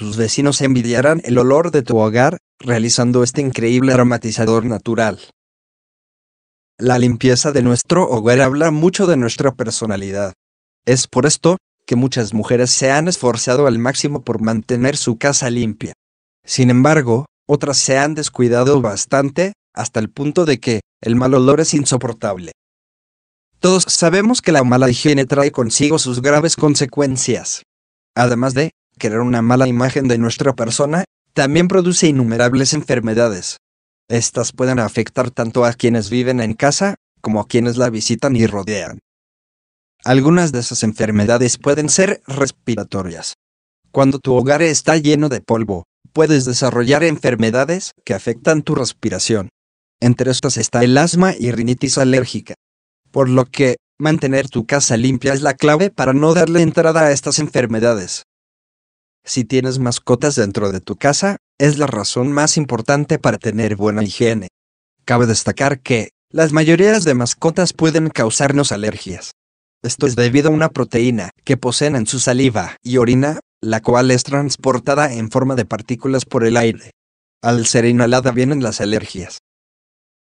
Tus vecinos envidiarán el olor de tu hogar, realizando este increíble aromatizador natural. La limpieza de nuestro hogar habla mucho de nuestra personalidad. Es por esto que muchas mujeres se han esforzado al máximo por mantener su casa limpia. Sin embargo, otras se han descuidado bastante, hasta el punto de que el mal olor es insoportable. Todos sabemos que la mala higiene trae consigo sus graves consecuencias. Además de crear una mala imagen de nuestra persona, también produce innumerables enfermedades. Estas pueden afectar tanto a quienes viven en casa, como a quienes la visitan y rodean. Algunas de esas enfermedades pueden ser respiratorias. Cuando tu hogar está lleno de polvo, puedes desarrollar enfermedades que afectan tu respiración. Entre estas está el asma y rinitis alérgica. Por lo que, mantener tu casa limpia es la clave para no darle entrada a estas enfermedades. Si tienes mascotas dentro de tu casa, es la razón más importante para tener buena higiene. Cabe destacar que, las mayorías de mascotas pueden causarnos alergias. Esto es debido a una proteína que poseen en su saliva y orina, la cual es transportada en forma de partículas por el aire. Al ser inhalada vienen las alergias.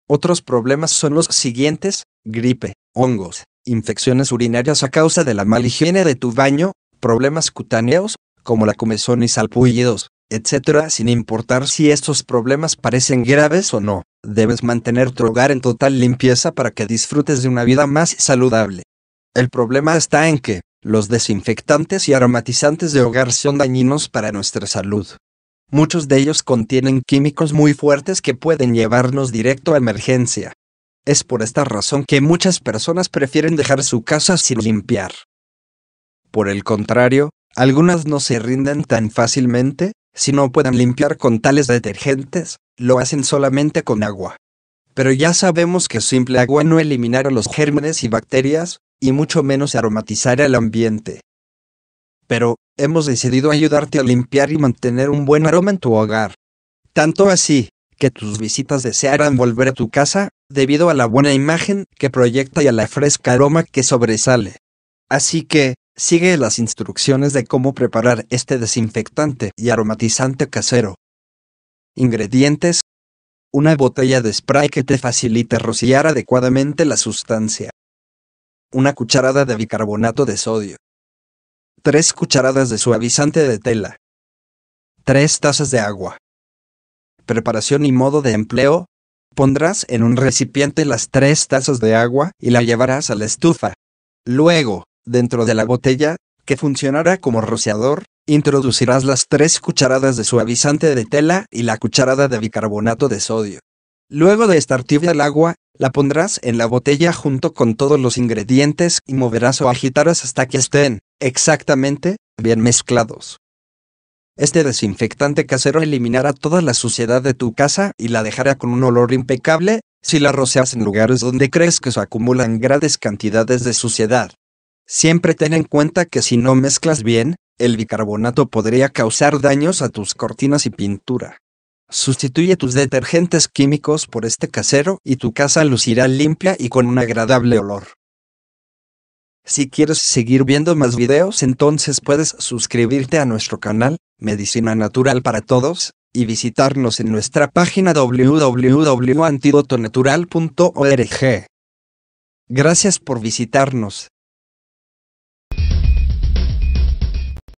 Otros problemas son los siguientes, gripe, hongos, infecciones urinarias a causa de la mala higiene de tu baño, problemas cutáneos, como la comezón y salpullidos, etc. Sin importar si estos problemas parecen graves o no, debes mantener tu hogar en total limpieza para que disfrutes de una vida más saludable. El problema está en que, los desinfectantes y aromatizantes de hogar son dañinos para nuestra salud. Muchos de ellos contienen químicos muy fuertes que pueden llevarnos directo a emergencia. Es por esta razón que muchas personas prefieren dejar su casa sin limpiar. Por el contrario, algunas no se rinden tan fácilmente, si no pueden limpiar con tales detergentes, lo hacen solamente con agua. Pero ya sabemos que simple agua no eliminará los gérmenes y bacterias, y mucho menos aromatizará el ambiente. Pero, hemos decidido ayudarte a limpiar y mantener un buen aroma en tu hogar. Tanto así, que tus visitas desearán volver a tu casa, debido a la buena imagen que proyecta y a la fresca aroma que sobresale. Así que, Sigue las instrucciones de cómo preparar este desinfectante y aromatizante casero. Ingredientes. Una botella de spray que te facilite rociar adecuadamente la sustancia. Una cucharada de bicarbonato de sodio. Tres cucharadas de suavizante de tela. Tres tazas de agua. Preparación y modo de empleo. Pondrás en un recipiente las tres tazas de agua y la llevarás a la estufa. Luego, dentro de la botella, que funcionará como rociador, introducirás las tres cucharadas de suavizante de tela y la cucharada de bicarbonato de sodio. Luego de estar tibia el agua, la pondrás en la botella junto con todos los ingredientes y moverás o agitarás hasta que estén, exactamente, bien mezclados. Este desinfectante casero eliminará toda la suciedad de tu casa y la dejará con un olor impecable si la roceas en lugares donde crees que se acumulan grandes cantidades de suciedad. Siempre ten en cuenta que si no mezclas bien, el bicarbonato podría causar daños a tus cortinas y pintura. Sustituye tus detergentes químicos por este casero y tu casa lucirá limpia y con un agradable olor. Si quieres seguir viendo más videos entonces puedes suscribirte a nuestro canal, Medicina Natural para Todos, y visitarnos en nuestra página www.antidotonatural.org. Gracias por visitarnos.